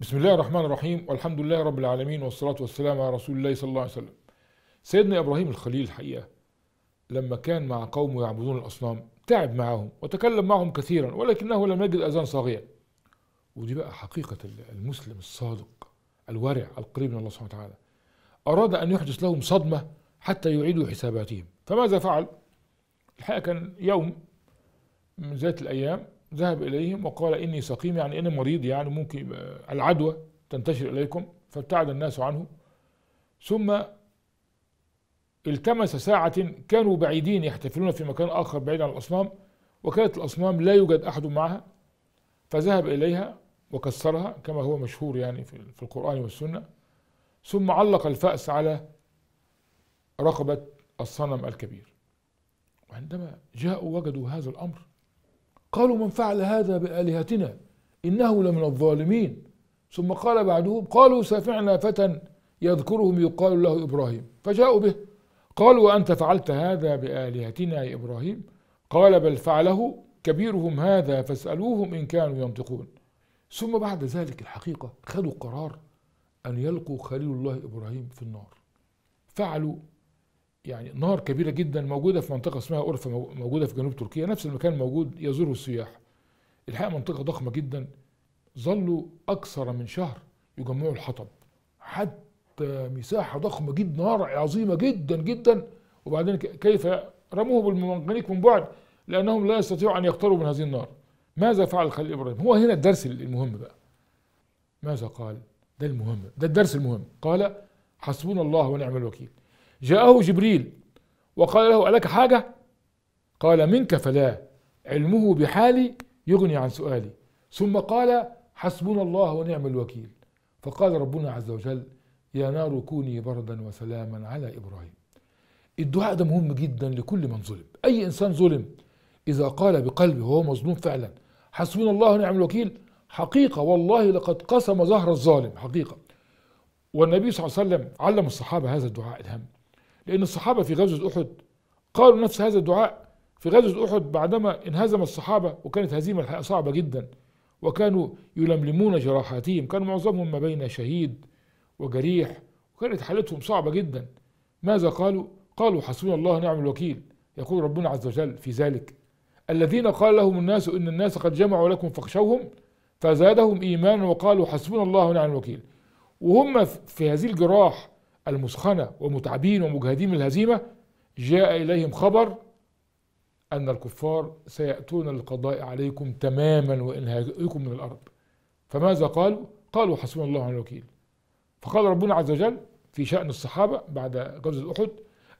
بسم الله الرحمن الرحيم والحمد لله رب العالمين والصلاة والسلام على رسول الله صلى الله عليه وسلم سيدنا إبراهيم الخليل الحقيقة لما كان مع قومه يعبدون الأصنام تعب معهم وتكلم معهم كثيرا ولكنه لم يجد أذان صاغية ودي بقى حقيقة المسلم الصادق الورع القريب من الله سبحانه وتعالى أراد أن يحدث لهم صدمة حتى يعيدوا حساباتهم فماذا فعل؟ الحقيقة كان يوم من ذات الأيام ذهب إليهم وقال إني سقيم يعني أنا مريض يعني ممكن العدوى تنتشر إليكم فابتعد الناس عنه ثم التمس ساعة كانوا بعيدين يحتفلون في مكان آخر بعيد عن الأصنام وكانت الأصنام لا يوجد أحد معها فذهب إليها وكسرها كما هو مشهور يعني في القرآن والسنة ثم علق الفأس على رقبة الصنم الكبير وعندما جاءوا وجدوا هذا الأمر قالوا من فعل هذا بآلهتنا إنه لمن الظالمين ثم قال بعدهم قالوا سافعنا فتى يذكرهم يقال له إبراهيم فجاءوا به قالوا أنت فعلت هذا بآلهتنا يا إبراهيم قال بل فعله كبيرهم هذا فاسألوهم إن كانوا ينطقون ثم بعد ذلك الحقيقة خدوا قرار أن يلقوا خليل الله إبراهيم في النار فعلوا يعني نار كبيرة جدا موجودة في منطقة اسمها أورفا موجودة في جنوب تركيا نفس المكان موجود يزوره السياح الحقيقة منطقة ضخمة جدا ظلوا أكثر من شهر يجمعوا الحطب حتى مساحة ضخمة جدا نار عظيمة جدا جدا وبعدين كيف رموه بالمنجنيق من بعد لأنهم لا يستطيعوا أن يقتربوا من هذه النار ماذا فعل الخليل إبراهيم هو هنا الدرس المهم بقى ماذا قال ده المهم ده الدرس المهم قال حسبنا الله ونعم الوكيل جاءه جبريل وقال له ألك حاجة قال منك فلا علمه بحالي يغني عن سؤالي ثم قال حسبنا الله ونعم الوكيل فقال ربنا عز وجل يا نار كوني بردا وسلاما على إبراهيم الدعاء ده مهم جدا لكل من ظلم أي إنسان ظلم إذا قال بقلبه وهو مظلوم فعلا حسبنا الله ونعم الوكيل حقيقة والله لقد قسم ظهر الظالم حقيقة والنبي صلى الله عليه وسلم علم الصحابة هذا الدعاء الهام لأن الصحابة في غزوة أحد قالوا نفس هذا الدعاء في غزوة أحد بعدما انهزم الصحابة وكانت هزيمة صعبة جدا وكانوا يلملمون جراحاتهم كان معظمهم ما بين شهيد وجريح وكانت حالتهم صعبة جدا ماذا قالوا؟ قالوا حسبنا الله نعم الوكيل يقول ربنا عز وجل في ذلك الذين قال لهم الناس إن الناس قد جمعوا لكم فاخشوهم فزادهم إيمانا وقالوا حسبنا الله ونعم الوكيل وهم في هذه الجراح المسخنة ومتعبين ومجاهدين من الهزيمة جاء إليهم خبر أن الكفار سيأتون للقضاء عليكم تماما وإنهائكم من الأرض فماذا قالوا؟ قالوا حسبنا الله ونعم الوكيل فقال ربنا عز وجل في شأن الصحابة بعد غزة أحد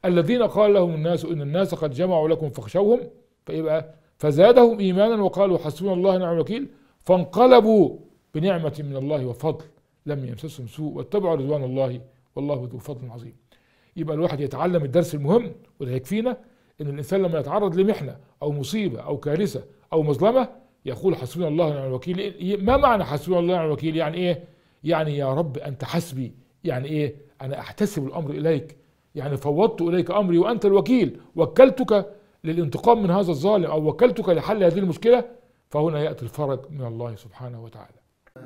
الذين قال لهم الناس إن الناس قد جمعوا لكم فاخشوهم فإيه بقى؟ فزادهم إيمانا وقالوا حسبنا الله ونعم الوكيل فانقلبوا بنعمة من الله وفضل لم يمسسهم سوء واتبعوا رضوان الله والله ذو فضل عظيم يبقى الواحد يتعلم الدرس المهم وده يكفينا ان الانسان لما يتعرض لمحنه او مصيبه او كارثه او مظلمه يقول حسبنا الله ونعم الوكيل ما معنى حسبنا الله ونعم الوكيل يعني ايه يعني يا رب انت حسبي يعني ايه انا احتسب الامر اليك يعني فوضت اليك امري وانت الوكيل وكلتك للانتقام من هذا الظالم او وكلتك لحل هذه المشكله فهنا ياتي الفرج من الله سبحانه وتعالى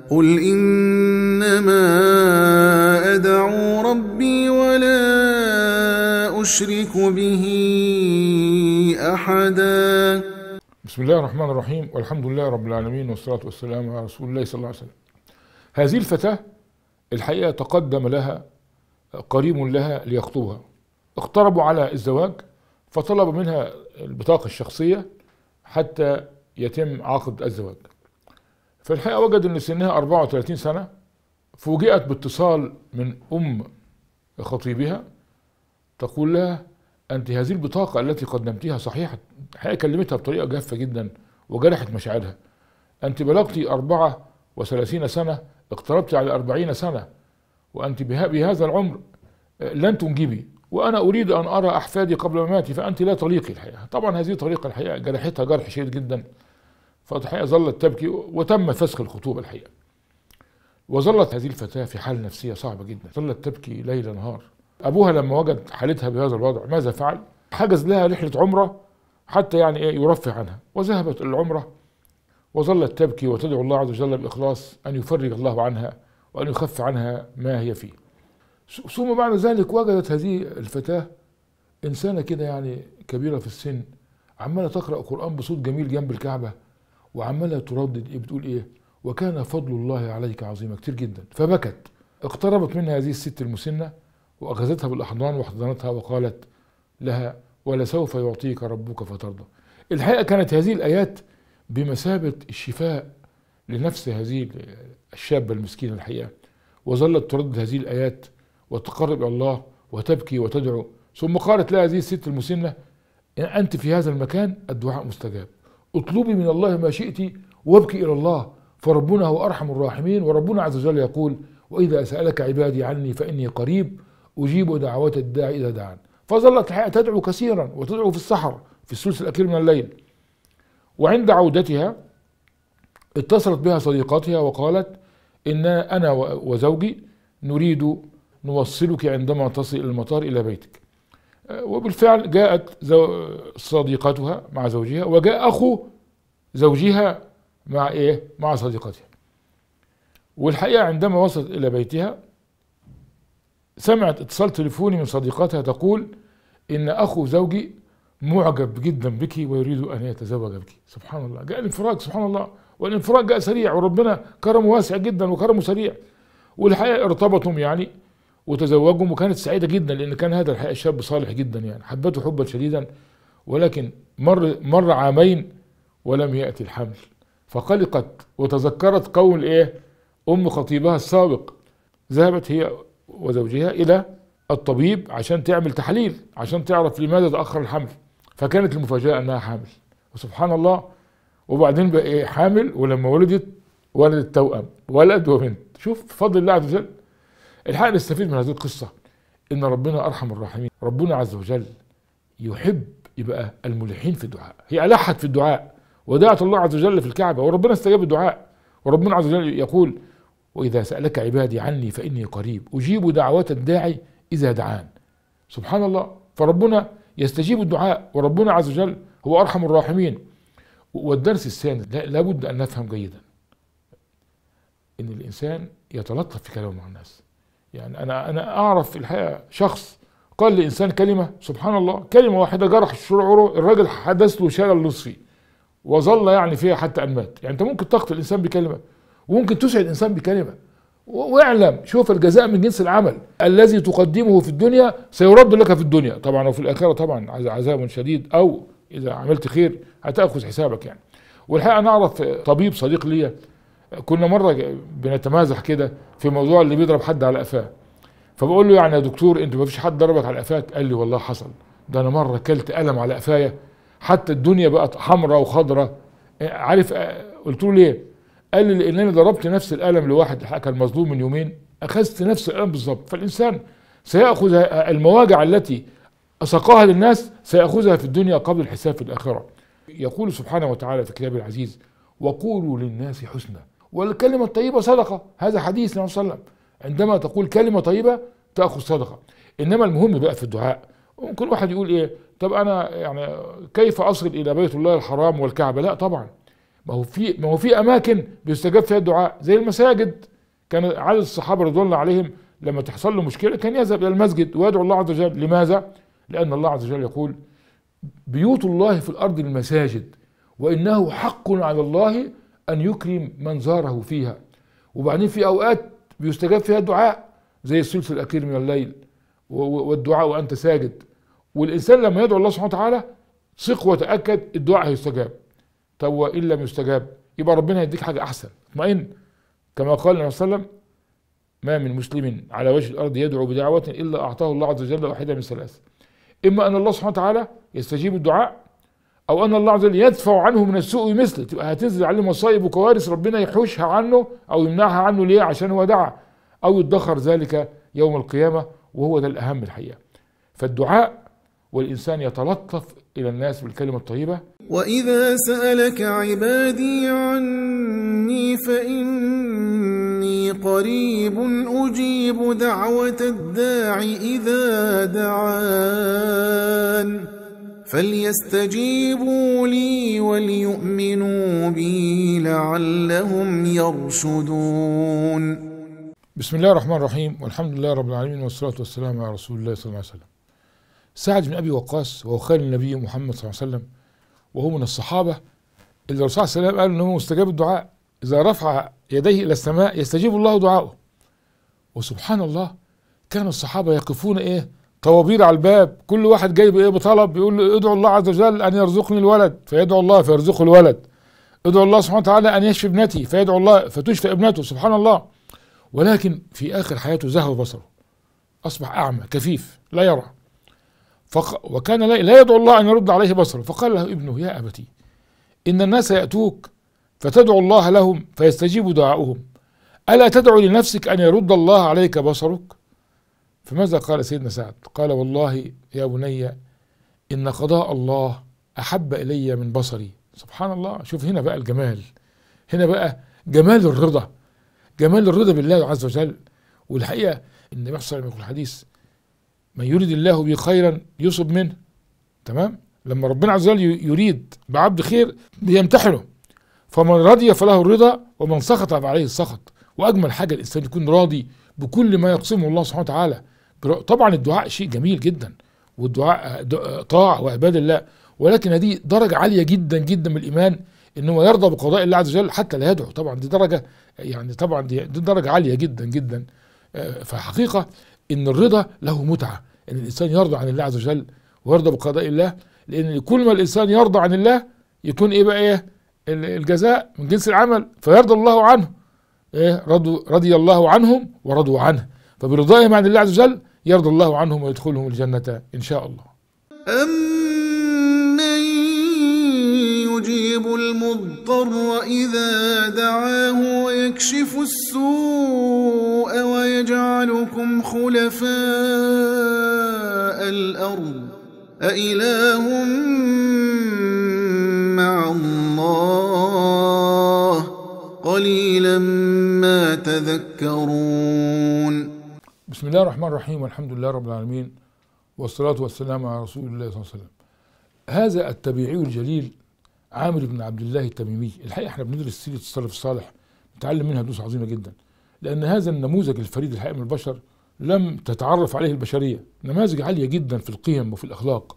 قل إنما أدعو ربي ولا أشرك به أحدا بسم الله الرحمن الرحيم والحمد لله رب العالمين والصلاة والسلام على رسول الله صلى الله عليه وسلم هذه الفتاة الحقيقة تقدم لها قريب لها ليخطبها اقتربوا على الزواج فطلب منها البطاقة الشخصية حتى يتم عقد الزواج في الحقيقة وجد أن سنها 34 سنة فوجئت باتصال من أم خطيبها تقول لها أنت هذه البطاقة التي قدمتيها صحيحة الحقيقة كلمتها بطريقة جافة جدا وجرحت مشاعرها أنت بلغتي 34 سنة اقتربت على 40 سنة وأنت بهذا العمر آه، لن تنجبي وأنا أريد أن أرى أحفادي قبل مماتي فأنت لا تليقي الحقيقة طبعا هذه طريقة الحقيقة جرحتها جرح شديد جدا فضحية ظلت تبكي وتم فسخ الخطوبة الحقيقة وظلت هذه الفتاة في حال نفسية صعبة جدا ظلت تبكي ليل نهار أبوها لما وجد حالتها بهذا الوضع ماذا فعل؟ حجز لها رحلة عمرة حتى يعني إيه يرفه عنها وذهبت العمرة وظلت تبكي وتدعو الله عز وجل بإخلاص أن يفرج الله عنها وأن يخف عنها ما هي فيه ثم بعد ذلك وجدت هذه الفتاة إنسانة كده يعني كبيرة في السن عمالة تقرأ قرآن بصوت جميل جنب الكعبة وعماله تردد ايه بتقول ايه وكان فضل الله عليك عظيما كتير جدا فبكت اقتربت منها هذه الست المسنه واخذتها بالاحضان واحضنتها وقالت لها ولسوف يعطيك ربك فترضى الحقيقه كانت هذه الايات بمثابه الشفاء لنفس هذه الشابه المسكينه الحقيقه وظلت تردد هذه الايات وتقرب الى الله وتبكي وتدعو ثم قالت لها هذه الست المسنه إن أنت في هذا المكان الدعاء مستجاب اطلبي من الله ما شئت وابكي إلى الله فربنا هو أرحم الراحمين وربنا عز وجل يقول وإذا سألك عبادي عني فإني قريب أجيب دعوات الداع إذا دعان فظلت الحياة تدعو كثيرا وتدعو في السحر في الثلث الأخير من الليل وعند عودتها اتصلت بها صديقتها وقالت إن أنا وزوجي نريد نوصلك عندما تصل المطار إلى بيتك وبالفعل جاءت صديقتها مع زوجها وجاء أخو زوجها مع إيه؟ مع صديقتها والحقيقة عندما وصلت إلى بيتها سمعت اتصال تليفوني من صديقتها تقول إن أخو زوجي معجب جدا بك ويريد أن يتزوج بك سبحان الله جاء الانفراج سبحان الله والانفراج جاء سريع وربنا كرمه واسع جدا وكرمه سريع والحقيقة ارتبطوا يعني وتزوجهم وكانت سعيدة جدا لأن كان هذا الحقيقة الشاب صالح جدا يعني حبته حبا شديدا ولكن مر مر عامين ولم يأتي الحمل فقلقت وتذكرت قول إيه أم خطيبها السابق ذهبت هي وزوجها إلى الطبيب عشان تعمل تحاليل عشان تعرف لماذا تأخر الحمل فكانت المفاجأة أنها حامل وسبحان الله وبعدين بقى إيه حامل ولما ولدت ولدت توأم ولد وبنت شوف فضل الله عز وجل الحقيقه نستفيد من هذه القصه ان ربنا ارحم الراحمين ربنا عز وجل يحب يبقى الملحين في الدعاء هي الحت في الدعاء ودعت الله عز وجل في الكعبه وربنا استجاب الدعاء وربنا عز وجل يقول واذا سالك عبادي عني فاني قريب اجيب دعوات الداعي اذا دعان سبحان الله فربنا يستجيب الدعاء وربنا عز وجل هو ارحم الراحمين والدرس الثاني لابد ان نفهم جيدا ان الانسان يتلطف في كلامه مع الناس يعني انا انا اعرف الحقيقه شخص قال لانسان كلمه سبحان الله كلمه واحده جرح شعوره الراجل حدث له شلل نصفي وظل يعني فيها حتى ان مات يعني انت ممكن تقتل انسان بكلمه وممكن تسعد انسان بكلمه واعلم شوف الجزاء من جنس العمل الذي تقدمه في الدنيا سيرد لك في الدنيا طبعا وفي الاخره طبعا عذاب شديد او اذا عملت خير هتاخذ حسابك يعني والحقيقه انا اعرف طبيب صديق ليا كنا مره بنتمازح كده في موضوع اللي بيضرب حد على قفاه فبقول له يعني يا دكتور انت ما فيش حد ضربك على قفاك قال لي والله حصل ده انا مره كلت قلم على قفايا حتى الدنيا بقت حمراء وخضراء عارف قلت له ليه قال لي لان انا ضربت نفس القلم لواحد كان مظلوم من يومين اخذت نفس القلم بالظبط فالانسان سياخذ المواجع التي اسقاها للناس سياخذها في الدنيا قبل الحساب في الاخره يقول سبحانه وتعالى في كتابه العزيز وقولوا للناس حسنا والكلمة الطيبة صدقة هذا حديث النبي صلى الله عليه وسلم عندما تقول كلمة طيبة تأخذ صدقة إنما المهم بقى في الدعاء ممكن واحد يقول إيه طب أنا يعني كيف أصل إلى بيت الله الحرام والكعبة لا طبعا ما هو في ما هو في أماكن بيستجاب فيها الدعاء زي المساجد كان عدد الصحابة رضوان الله عليهم لما تحصل له مشكلة كان يذهب إلى المسجد ويدعو الله عز وجل لماذا؟ لأن الله عز وجل يقول بيوت الله في الأرض المساجد وإنه حق على الله أن يكرم من زاره فيها وبعدين في أوقات بيستجاب فيها الدعاء زي الثلث الأخير من الليل والدعاء وأنت ساجد والإنسان لما يدعو الله سبحانه وتعالى ثق وتأكد الدعاء هيستجاب طب وإن لم يستجاب يبقى ربنا يديك حاجة أحسن اطمئن كما قال النبي صلى الله عليه وسلم ما من مسلم على وجه الأرض يدعو بدعوة إلا أعطاه الله عز وجل واحدة من ثلاث إما أن الله سبحانه وتعالى يستجيب الدعاء او ان الله عز وجل يدفع عنه من السوء مثله تبقى هتنزل عليه مصايب وكوارث ربنا يحوشها عنه او يمنعها عنه ليه عشان هو دعا او يدخر ذلك يوم القيامه وهو ده الاهم الحقيقه فالدعاء والانسان يتلطف الى الناس بالكلمه الطيبه واذا سالك عبادي عني فاني قريب اجيب دعوه الداع اذا دعان فليستجيبوا لي وليؤمنوا بي لعلهم يرشدون بسم الله الرحمن الرحيم والحمد لله رب العالمين والصلاة والسلام على رسول الله صلى الله عليه وسلم سعد بن أبي وقاص وهو خال النبي محمد صلى الله عليه وسلم وهو من الصحابة اللي الرسول صلى الله عليه وسلم قال أنه مستجاب الدعاء إذا رفع يديه إلى السماء يستجيب الله دعاءه وسبحان الله كان الصحابة يقفون إيه طوابير على الباب كل واحد جاي بايه بطلب يقول له ادعو الله عز وجل ان يرزقني الولد فيدعو الله فيرزقه الولد ادعو الله سبحانه وتعالى ان يشفي ابنتي فيدعو الله فتشفى ابنته سبحان الله ولكن في اخر حياته زهو بصره اصبح اعمى كفيف لا يرى فق وكان لا, لا يدعو الله ان يرد عليه بصره فقال له ابنه يا ابتي ان الناس ياتوك فتدعو الله لهم فيستجيب دعاؤهم الا تدعو لنفسك ان يرد الله عليك بصرك فماذا قال سيدنا سعد قال والله يا بني إن قضاء الله أحب إلي من بصري سبحان الله شوف هنا بقى الجمال هنا بقى جمال الرضا جمال الرضا بالله عز وجل والحقيقة إن بيحصل من يكون الحديث من يريد الله به خيرا يصب منه تمام لما ربنا عز وجل يريد بعبد خير بيمتحنه فمن رضي فله الرضا ومن سخط فعليه السخط واجمل حاجه الانسان يكون راضي بكل ما يقسمه الله سبحانه وتعالى طبعا الدعاء شيء جميل جدا والدعاء آه، آه، طاعة وعباد الله ولكن هذه درجة عالية جدا جدا من الإيمان إن هو يرضى بقضاء الله عز وجل حتى لا يدعو طبعا دي درجة يعني طبعا دي, دي درجة عالية جدا جدا آه، فحقيقة إن الرضا له متعة إن الإنسان يرضى عن الله عز وجل ويرضى بقضاء الله لأن كل ما الإنسان يرضى عن الله يكون إيه بقى إيه الجزاء من جنس العمل فيرضى الله عنه إيه رضي الله عنهم ورضوا عنه فبرضائهم عن الله عز وجل يرضى الله عنهم ويدخلهم الجنة إن شاء الله أمن يجيب المضطر إذا دعاه ويكشف السوء ويجعلكم خلفاء الأرض أإله مع الله قليلا ما تذكرون بسم الله الرحمن الرحيم والحمد لله رب العالمين والصلاة والسلام على رسول الله صلى الله عليه وسلم هذا التبيعي الجليل عامر بن عبد الله التميمي الحقيقة احنا بندرس سيرة السلف الصالح نتعلم منها دروس عظيمة جدا لأن هذا النموذج الفريد الحقيقي من البشر لم تتعرف عليه البشرية نماذج عالية جدا في القيم وفي الأخلاق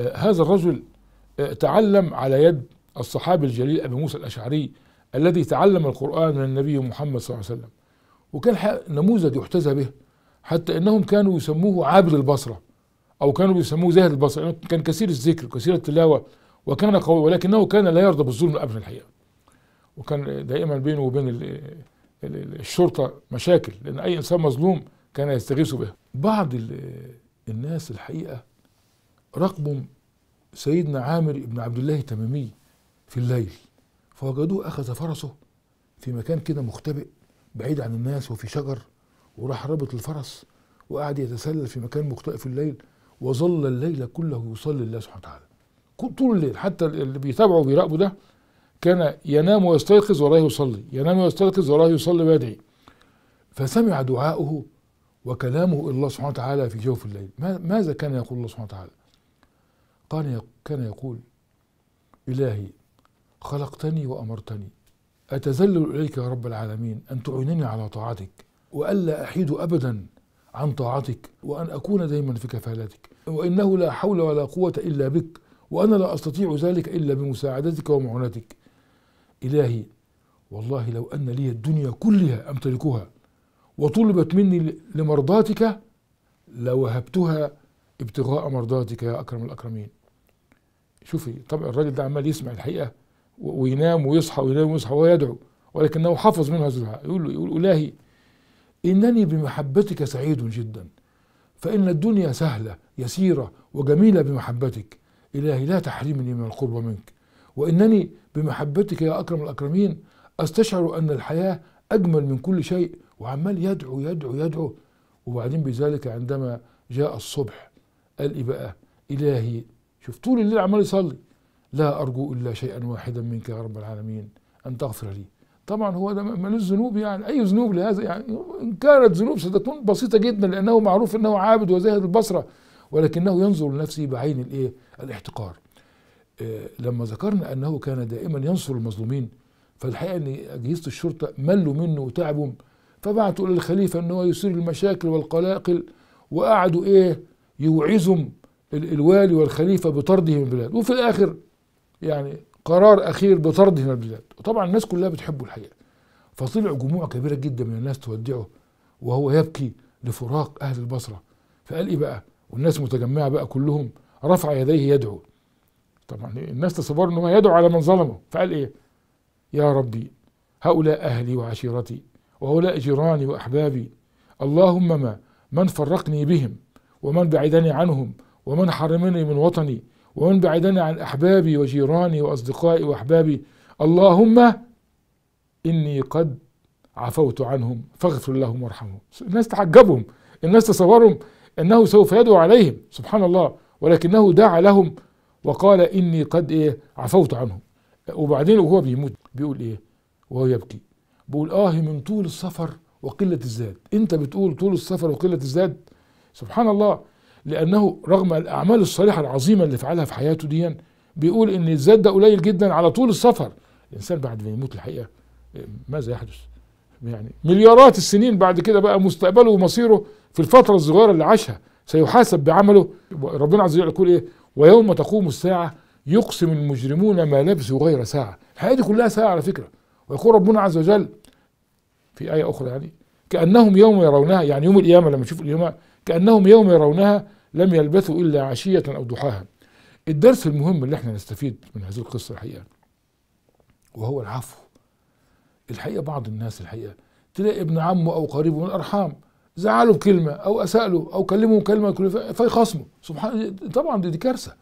آه، هذا الرجل آه، تعلم على يد الصحابي الجليل أبي موسى الأشعري الذي تعلم القرآن من النبي محمد صلى الله عليه وسلم وكان نموذج يحتذى به حتى انهم كانوا يسموه عابد البصره او كانوا بيسموه زاهد البصره يعني كان كثير الذكر كثير التلاوه وكان قوي ولكنه كان لا يرضى بالظلم ابدا الحقيقه وكان دائما بينه وبين الشرطه مشاكل لان اي انسان مظلوم كان يستغيث به بعض الناس الحقيقه رقبوا سيدنا عامر بن عبد الله التميمي في الليل فوجدوه اخذ فرسه في مكان كده مختبئ بعيد عن الناس وفي شجر وراح ربط الفرس وقعد يتسلل في مكان مختلف في الليل وظل الليل كله يصلي الله سبحانه وتعالى طول الليل حتى اللي بيتابعه وبيراقبه ده كان ينام ويستيقظ وراه يصلي ينام ويستيقظ وراه يصلي ويدعي فسمع دعاؤه وكلامه الى الله سبحانه وتعالى في جوف الليل ماذا كان يقول الله سبحانه وتعالى قال كان يقول إلهي خلقتني وأمرتني أتذلل إليك يا رب العالمين أن تعينني على طاعتك وألا أحيد أبدا عن طاعتك وأن أكون دائما في كفالتك وإنه لا حول ولا قوة إلا بك وأنا لا أستطيع ذلك إلا بمساعدتك ومعونتك إلهي والله لو أن لي الدنيا كلها أمتلكها وطلبت مني لمرضاتك لوهبتها ابتغاء مرضاتك يا أكرم الأكرمين شوفي طبعا الراجل ده عمال يسمع الحقيقة وينام ويصحى وينام ويصحى ويدعو ولكنه حفظ منها هذا يقول له يقول إلهي إنني بمحبتك سعيد جدا فإن الدنيا سهلة يسيرة وجميلة بمحبتك إلهي لا تحرمني من القرب منك وإنني بمحبتك يا أكرم الأكرمين أستشعر أن الحياة أجمل من كل شيء وعمال يدعو يدعو يدعو وبعدين بذلك عندما جاء الصبح قال إيه بقى إلهي شوف طول الليل عمال يصلي لا أرجو إلا شيئا واحدا منك يا رب العالمين أن تغفر لي طبعا هو ده من ذنوب يعني أي ذنوب لهذا يعني إن كانت ذنوب ستكون بسيطة جدا لأنه معروف أنه عابد وزاهد البصرة ولكنه ينظر لنفسه بعين الإيه الاحتقار إيه لما ذكرنا أنه كان دائما ينصر المظلومين فالحقيقة أن أجهزة الشرطة ملوا منه وتعبوا فبعتوا إلى الخليفة أنه يثير المشاكل والقلاقل وقعدوا إيه يوعزهم الوالي والخليفة بطرده من البلاد وفي الآخر يعني قرار اخير بطرده من البلاد وطبعا الناس كلها بتحبه الحقيقه فطلع جموع كبيره جدا من الناس تودعه وهو يبكي لفراق اهل البصره فقال ايه بقى والناس متجمعه بقى كلهم رفع يديه يدعو طبعا الناس تصور انه يدعو على من ظلمه فقال ايه يا ربي هؤلاء اهلي وعشيرتي وهؤلاء جيراني واحبابي اللهم ما من فرقني بهم ومن بعدني عنهم ومن حرمني من وطني بعدني عن أحبابي وجيراني وأصدقائي وأحبابي اللهم إني قد عفوت عنهم فاغفر لهم وارحمهم الناس تعجبهم الناس تصورهم أنه سوف يدعو عليهم سبحان الله ولكنه دعا لهم وقال إني قد إيه عفوت عنهم وبعدين وهو بيموت بيقول إيه وهو يبكي بيقول آه من طول السفر وقلة الزاد أنت بتقول طول السفر وقلة الزاد سبحان الله لأنه رغم الأعمال الصالحة العظيمة اللي فعلها في حياته دي بيقول إن الزاد ده قليل جدا على طول السفر الإنسان بعد ما يموت الحقيقة ماذا يحدث يعني مليارات السنين بعد كده بقى مستقبله ومصيره في الفترة الصغيرة اللي عاشها سيحاسب بعمله ربنا عز وجل يقول إيه ويوم تقوم الساعة يقسم المجرمون ما لبثوا غير ساعة الحياة دي كلها ساعة على فكرة ويقول ربنا عز وجل في آية أخرى يعني كأنهم يوم يرونها يعني يوم القيامة لما تشوف القيامة كأنهم يوم يرونها لم يلبثوا إلا عشية أو ضحاها الدرس المهم اللي احنا نستفيد من هذه القصة الحقيقة وهو العفو الحقيقة بعض الناس الحقيقة تلاقي ابن عمه أو قريبه من الأرحام زعله كلمة أو أساء له أو كلمه كلمة فيخصمه سبحان طبعا دي, دي كارثة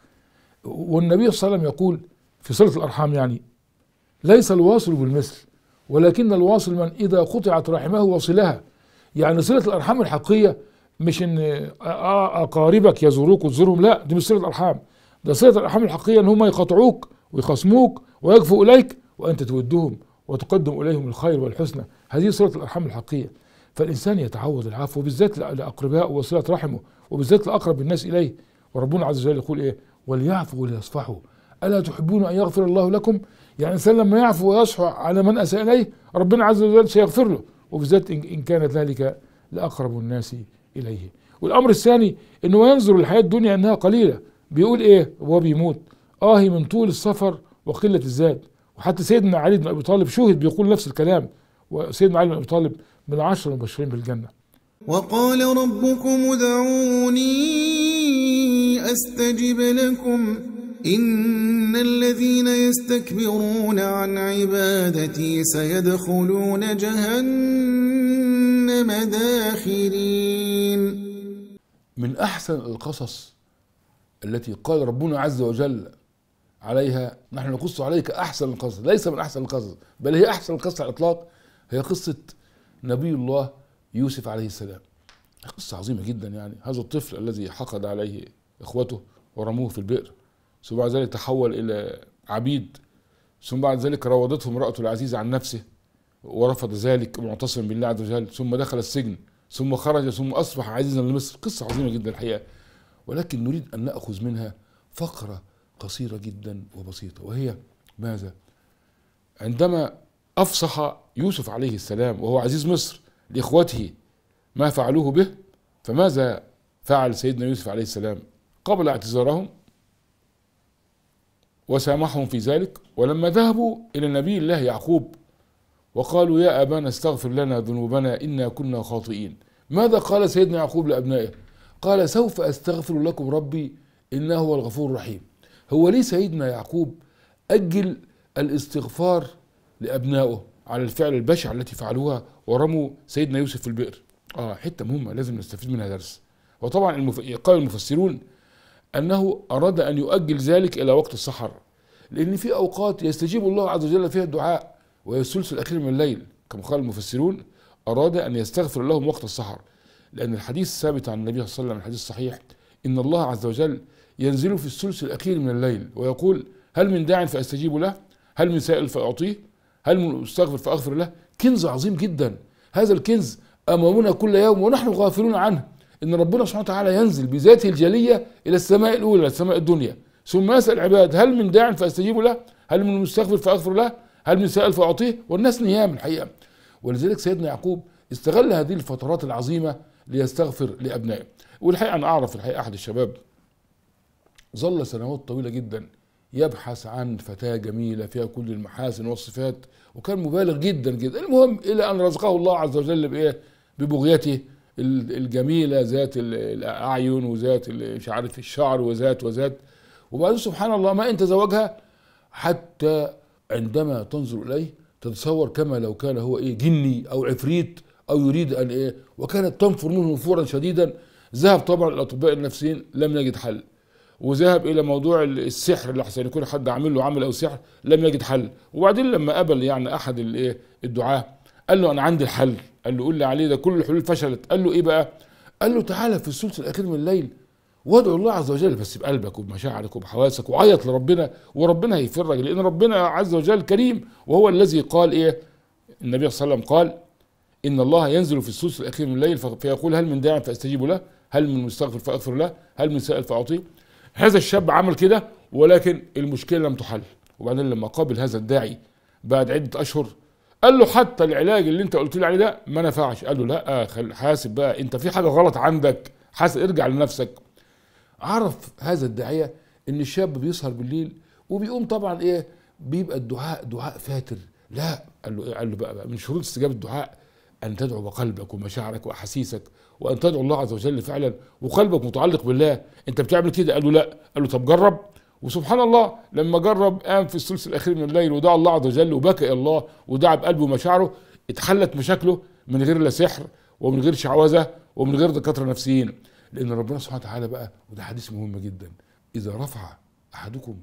والنبي صلى الله عليه وسلم يقول في صلة الأرحام يعني ليس الواصل بالمثل ولكن الواصل من إذا قطعت رحمه وصلها يعني صلة الأرحام الحقيقية مش ان آه، آه، اقاربك يزوروك وتزورهم لا دي مش صله الارحام ده صله الارحام الحقيقيه ان هم يقاطعوك ويخصموك ويكفوا اليك وانت تودهم وتقدم اليهم الخير والحسنى هذه صله الارحام الحقيقيه فالانسان يتعود العفو وبالذات لاقربائه وصله رحمه وبالذات لاقرب الناس اليه وربنا عز وجل يقول ايه وليعفوا وليصفحوا الا تحبون ان يغفر الله لكم يعني الانسان لما يعفو ويصفح على من اساء اليه ربنا عز وجل سيغفر له وبالذات ان كان ذلك لاقرب الناس إليه والأمر الثاني أنه ينظر للحياة الدنيا أنها قليلة بيقول إيه وهو بيموت آهي آه، من طول السفر وقلة الزاد وحتى سيدنا علي بن أبي طالب شهد بيقول نفس الكلام وسيدنا علي بن أبي طالب من عشر المبشرين بالجنة وقال ربكم ادعوني أستجب لكم إن الذين يستكبرون عن عبادتي سيدخلون جهنم داخرين من أحسن القصص التي قال ربنا عز وجل عليها نحن نقص عليك أحسن القصص ليس من أحسن القصص بل هي أحسن القصص على الإطلاق هي قصة نبي الله يوسف عليه السلام قصة عظيمة جدا يعني هذا الطفل الذي حقد عليه إخوته ورموه في البئر ثم بعد ذلك تحول إلى عبيد ثم بعد ذلك راودته امرأته العزيز عن نفسه ورفض ذلك معتصما بالله عز وجل ثم دخل السجن ثم خرج ثم أصبح عزيزا لمصر قصة عظيمة جدا الحقيقة ولكن نريد أن نأخذ منها فقرة قصيرة جدا وبسيطة وهي ماذا؟ عندما أفصح يوسف عليه السلام وهو عزيز مصر لإخوته ما فعلوه به فماذا فعل سيدنا يوسف عليه السلام قبل اعتذارهم وسامحهم في ذلك ولما ذهبوا إلى نبي الله يعقوب وقالوا يا أبانا استغفر لنا ذنوبنا إنا كنا خاطئين ماذا قال سيدنا يعقوب لأبنائه قال سوف أستغفر لكم ربي إنه هو الغفور الرحيم هو ليه سيدنا يعقوب أجل الاستغفار لأبنائه على الفعل البشع التي فعلوها ورموا سيدنا يوسف في البئر اه حته مهمه لازم نستفيد منها درس وطبعا المف... قال المفسرون أنه أراد أن يؤجل ذلك إلى وقت السحر لأن في أوقات يستجيب الله عز وجل فيها الدعاء وهي الثلث الأخير من الليل كما قال المفسرون أراد أن يستغفر لهم وقت السحر لأن الحديث ثابت عن النبي صلى الله عليه وسلم الحديث الصحيح إن الله عز وجل ينزل في الثلث الأخير من الليل ويقول هل من داع فأستجيب له هل من سائل فأعطيه هل من مستغفر فأغفر له كنز عظيم جدا هذا الكنز أمامنا كل يوم ونحن غافلون عنه ان ربنا سبحانه وتعالى ينزل بذاته الجليه الى السماء الاولى الى السماء الدنيا ثم يسال عباد هل من داع فاستجيب له هل من مستغفر فاغفر له هل من سائل فاعطيه والناس نيام الحقيقه ولذلك سيدنا يعقوب استغل هذه الفترات العظيمه ليستغفر لابنائه والحقيقه انا اعرف الحقيقه احد الشباب ظل سنوات طويله جدا يبحث عن فتاة جميلة فيها كل المحاسن والصفات وكان مبالغ جدا جدا المهم إلى أن رزقه الله عز وجل بإيه ببغيته الجميله ذات الاعين وذات مش عارف الشعر وذات وذات وبعدين سبحان الله ما ان تزوجها حتى عندما تنظر اليه تتصور كما لو كان هو ايه جني او عفريت او يريد ان ايه وكانت تنفر منه نفورا شديدا ذهب طبعا الاطباء النفسيين لم نجد حل وذهب الى موضوع السحر اللي احسن يكون حد عامل له عمل او سحر لم يجد حل وبعدين لما قبل يعني احد الايه الدعاه قال له انا عندي الحل قال له قول لي عليه ده كل الحلول فشلت قال له ايه بقى قال له تعالى في الثلث الاخير من الليل وادعو الله عز وجل بس بقلبك وبمشاعرك وبحواسك وعيط لربنا وربنا هيفرج لان ربنا عز وجل كريم وهو الذي قال ايه النبي صلى الله عليه وسلم قال ان الله ينزل في الثلث الاخير من الليل فيقول هل من داع فاستجيب له هل من مستغفر فاغفر له هل من سائل فاعطيه هذا الشاب عمل كده ولكن المشكله لم تحل وبعدين لما قابل هذا الداعي بعد عده اشهر قال له حتى العلاج اللي انت قلت لي عليه ده ما نفعش قال له لا حاسب بقى انت في حاجه غلط عندك حاسب ارجع لنفسك عرف هذا الداعيه ان الشاب بيسهر بالليل وبيقوم طبعا ايه بيبقى الدعاء دعاء فاتر لا قال له إيه؟ قال له بقى, بقى من شروط استجابه الدعاء ان تدعو بقلبك ومشاعرك واحاسيسك وان تدعو الله عز وجل فعلا وقلبك متعلق بالله انت بتعمل كده قال له لا قال له طب جرب وسبحان الله لما جرب قام في الثلث الاخير من الليل ودعا الله عز وجل وبكى الله ودعا بقلبه مشاعره اتحلت مشاكله من غير لا سحر ومن غير شعوذه ومن غير دكاتره نفسيين لان ربنا سبحانه وتعالى بقى وده حديث مهم جدا اذا رفع احدكم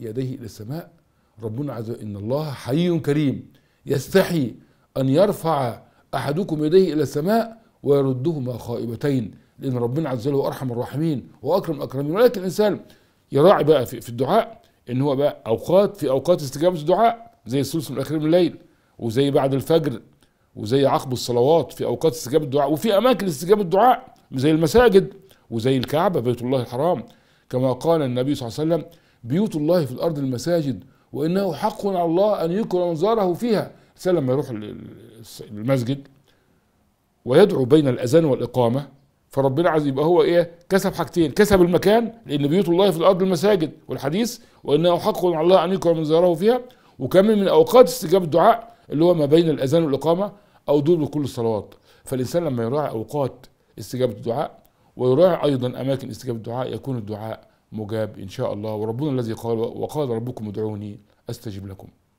يديه الى السماء ربنا عز وجل ان الله حي كريم يستحي ان يرفع احدكم يديه الى السماء ويردهما خائبتين لان ربنا عز وجل هو ارحم الراحمين واكرم الاكرمين ولكن الانسان يراعي بقى في, في الدعاء ان هو بقى اوقات في اوقات استجابه الدعاء زي الثلث من الاخير من الليل وزي بعد الفجر وزي عقب الصلوات في اوقات استجابه الدعاء وفي اماكن استجابه الدعاء زي المساجد وزي الكعبه بيت الله الحرام كما قال النبي صلى الله عليه وسلم بيوت الله في الارض المساجد وانه حق على الله ان يكرم انظاره فيها لما يروح المسجد ويدعو بين الاذان والاقامه فربنا عايز يبقى هو ايه كسب حاجتين كسب المكان لان بيوت الله في الارض المساجد والحديث وانه حق على الله ان يكرم من زاره فيها وكم من اوقات استجابه الدعاء اللي هو ما بين الاذان والاقامه او دول كل الصلوات فالانسان لما يراعي اوقات استجابه الدعاء ويراعي ايضا اماكن استجابه الدعاء يكون الدعاء مجاب ان شاء الله وربنا الذي قال وقال ربكم ادعوني استجب لكم